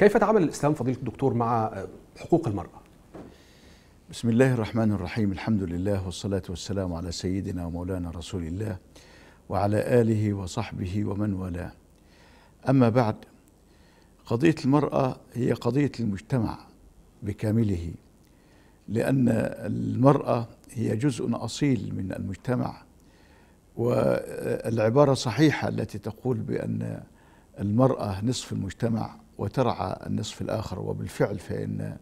كيف تعامل الاسلام فضيله الدكتور مع حقوق المراه؟ بسم الله الرحمن الرحيم الحمد لله والصلاه والسلام على سيدنا ومولانا رسول الله وعلى اله وصحبه ومن والاه. اما بعد قضيه المراه هي قضيه المجتمع بكامله لان المراه هي جزء اصيل من المجتمع والعباره صحيحه التي تقول بان المراه نصف المجتمع وترعى النصف الآخر وبالفعل فإن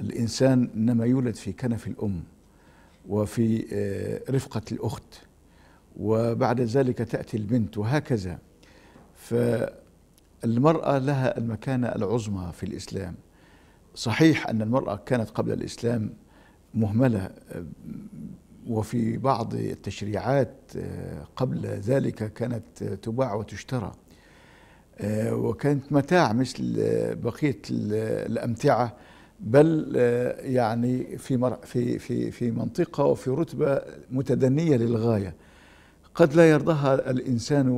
الإنسان إنما يولد في كنف الأم وفي آه، رفقة الأخت وبعد ذلك تأتي البنت وهكذا فالمرأة لها المكانة العظمى في الإسلام صحيح أن المرأة كانت قبل الإسلام مهملة آه، وفي بعض التشريعات آه، قبل ذلك كانت تباع وتشترى آه، وكانت متاع مثل آه، بقيه آه، الامتعه بل يعني في في في في منطقه وفي رتبه متدنيه للغايه قد لا يرضاها الانسان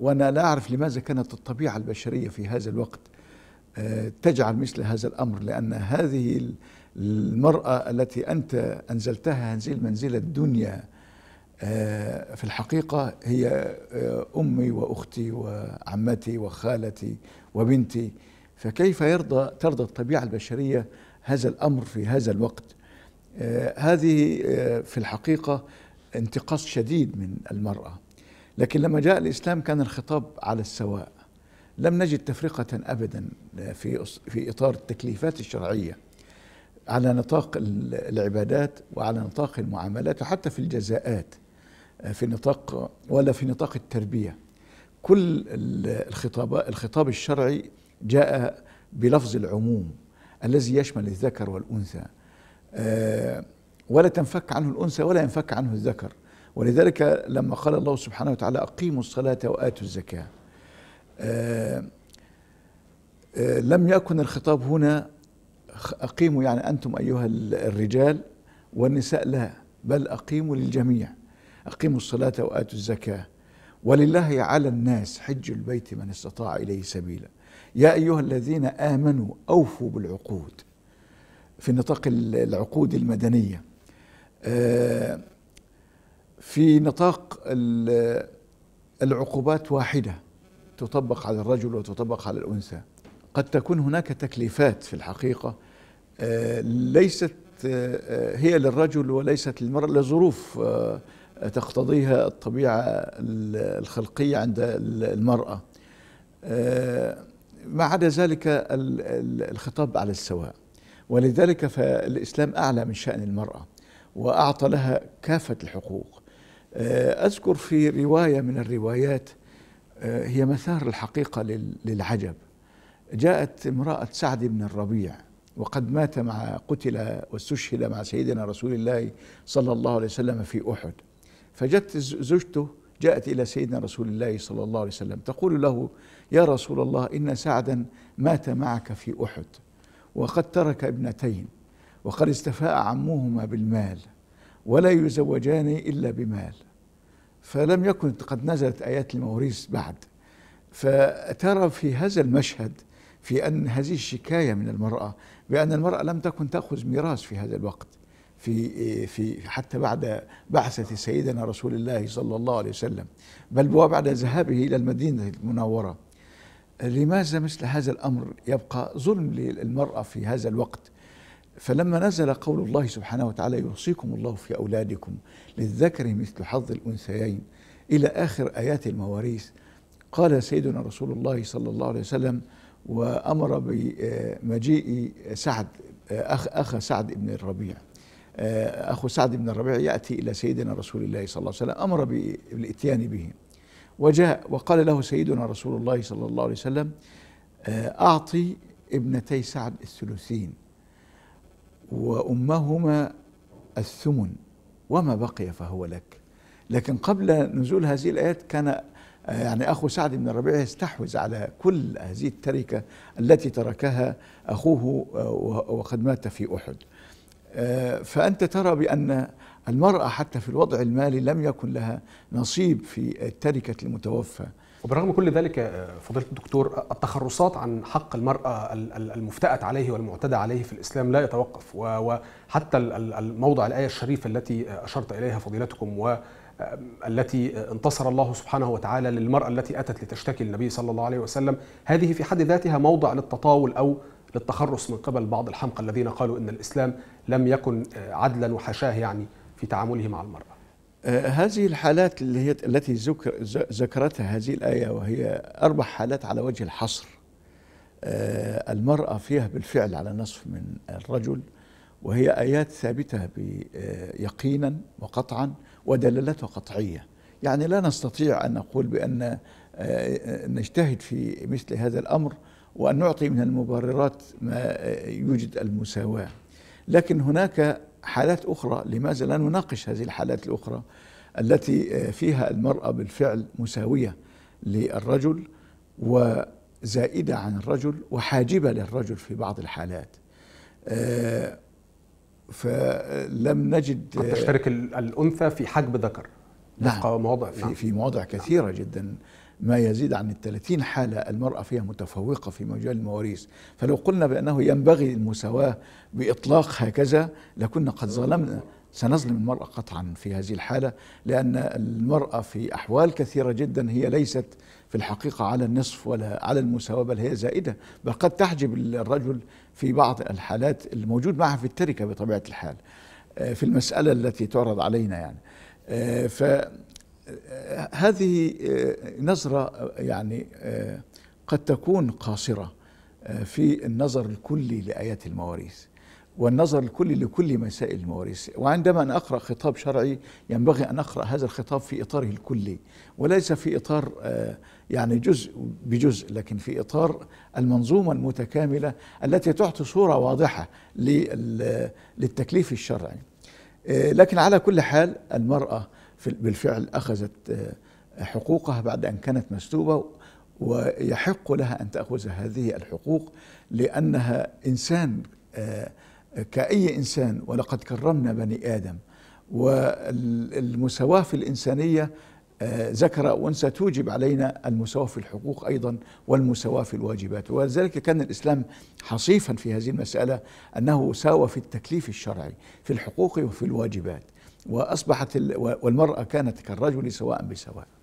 وانا لا اعرف لماذا كانت الطبيعه البشريه في هذا الوقت تجعل مثل هذا الامر لان هذه المراه التي انت انزلتها هذه المنزله الدنيا آه، في الحقيقة هي آه، أمي وأختي وعمتي وخالتي وبنتي فكيف يرضى ترضى الطبيعة البشرية هذا الأمر في هذا الوقت آه، هذه في الحقيقة انتقاص شديد من المرأة لكن لما جاء الإسلام كان الخطاب على السواء لم نجد تفرقة أبدا في في إطار التكليفات الشرعية على نطاق العبادات وعلى نطاق المعاملات وحتى في الجزاءات في نطاق ولا في نطاق التربية كل الخطاب الخطاب الشرعي جاء بلفظ العموم الذي يشمل الذكر والأنثى آه، ولا تنفك عنه الأنثى ولا ينفك عنه الذكر ولذلك لما قال الله سبحانه وتعالى أقيموا الصلاة وآتوا الزكاة آه، آه، لم يكن الخطاب هنا أقيموا يعني أنتم أيها الرجال والنساء لا بل أقيموا للجميع أقيموا الصلاة وآتوا الزكاة ولله على الناس حج البيت من استطاع إليه سبيلا يا أيها الذين آمنوا أوفوا بالعقود في نطاق العقود المدنية آه، في نطاق العقوبات واحدة تطبق على الرجل وتطبق على الأنثى قد تكون هناك تكليفات في الحقيقة آه، ليست آه، هي للرجل وليست للمرأة لظروف تقتضيها الطبيعة الخلقية عند المرأة آه، ما عدا ذلك الخطاب على السواء ولذلك فالإسلام أعلى من شأن المرأة وأعطى لها كافة الحقوق آه، أذكر في رواية من الروايات آه، هي مثار الحقيقة للعجب جاءت امرأة سعد بن الربيع وقد مات مع قتل واستشهد مع سيدنا رسول الله صلى الله عليه وسلم في أحد فجت زوجته جاءت إلى سيدنا رسول الله صلى الله عليه وسلم تقول له يا رسول الله إن سعدا مات معك في أحد وقد ترك ابنتين وقد استفاء عمهما بالمال ولا يزوجان إلا بمال فلم يكن قد نزلت آيات المواريث بعد فترى في هذا المشهد في أن هذه الشكاية من المرأة بأن المرأة لم تكن تأخذ ميراث في هذا الوقت في إيه، في حتى بعد بعثة سيدنا رسول الله صلى الله عليه وسلم بل وبعد ذهابه إلى المدينة المنورة لماذا مثل هذا الأمر يبقى ظلم للمرأة في هذا الوقت فلما نزل قول الله سبحانه وتعالى يوصيكم الله في أولادكم للذكر مثل حظ الأنثيين إلى آخر آيات المواريث قال سيدنا رسول الله صلى الله عليه وسلم وأمر بمجيء سعد أخ, سعد بن الربيع آه، أخو سعد بن الربيع يأتي إلى سيدنا رسول الله صلى الله عليه وسلم أمر بالإتيان به وجاء وقال له سيدنا رسول الله صلى الله عليه وسلم آه، أعطي ابنتي سعد الثلثين وأمهما الثمن وما بقي فهو لك لكن قبل نزول هذه الآيات كان آه، يعني أخو سعد بن الربيع يستحوذ على كل هذه التركة التي تركها أخوه وقد مات في أحد آه، فأنت ترى بأن المرأة حتى في الوضع المالي لم يكن لها نصيب في تركة المتوفى وبرغم كل ذلك آه، فضيلة الدكتور التخرصات عن حق المرأة المفتأت عليه والمعتدى عليه في الإسلام لا يتوقف وحتى الموضع الآية الشريفة التي آه، أشرت إليها فضيلتكم و التي انتصر الله سبحانه وتعالى للمرأة التي أتت لتشتكي النبي صلى الله عليه وسلم هذه في حد ذاتها موضع للتطاول أو للتخرص من قبل بعض الحمقى الذين قالوا ان الاسلام لم يكن آه، عدلا وحشاه يعني في تعامله مع المراه. آه، هذه الحالات اللي هي التي ذكر ذكرتها هذه الايه وهي اربع حالات على وجه الحصر. آه، المراه فيها بالفعل على نصف من الرجل وهي ايات ثابته يقينا وقطعا ودلالتها قطعيه. يعني لا نستطيع ان نقول بان نجتهد في مثل هذا الامر وأن نعطي من المبررات ما يوجد المساواة لكن هناك حالات أخرى لماذا لا نناقش هذه الحالات الأخرى التي فيها المرأة بالفعل مساوية للرجل وزائدة عن الرجل وحاجبة للرجل في بعض الحالات آه، فلم نجد تشترك الأنثى في حجب ذكر نعم في, نعم. في مواضع كثيرة نعم. جدا ما يزيد عن الثلاثين حالة المرأة فيها متفوقة في مجال المواريث فلو قلنا بأنه ينبغي المساواة بإطلاق هكذا لكنا قد ظلمنا سنظلم المرأة قطعا في هذه الحالة لأن المرأة في أحوال كثيرة جدا هي ليست في الحقيقة على النصف ولا على المساواة بل هي زائدة بل قد تحجب الرجل في بعض الحالات الموجود معها في التركة بطبيعة الحال آه، في المسألة التي تعرض علينا يعني آه، ف هذه آه، نظرة آه، يعني آه، قد تكون قاصرة في النظر الكلي لآيات المواريث والنظر الكلي لكل مسائل المواريث وعندما أنا أقرأ خطاب شرعي ينبغي أن أقرأ هذا الخطاب في إطاره الكلي وليس في إطار يعني جزء بجزء لكن في إطار المنظومة المتكاملة التي تعطي صورة واضحة للتكليف الشرعي لكن على كل حال المرأة بالفعل أخذت آه، حقوقها بعد أن كانت مسلوبة ويحق لها أن تأخذ هذه الحقوق لأنها إنسان آه، كأي إنسان ولقد كرمنا بني آدم والمساواة في الإنسانية آه، ذكر وانثى توجب علينا المساواه في الحقوق ايضا والمساواه في الواجبات ولذلك كان الاسلام حصيفا في هذه المساله انه ساوى في التكليف الشرعي في الحقوق وفي الواجبات وأصبحت والمرأة كانت كالرجل سواء بسواء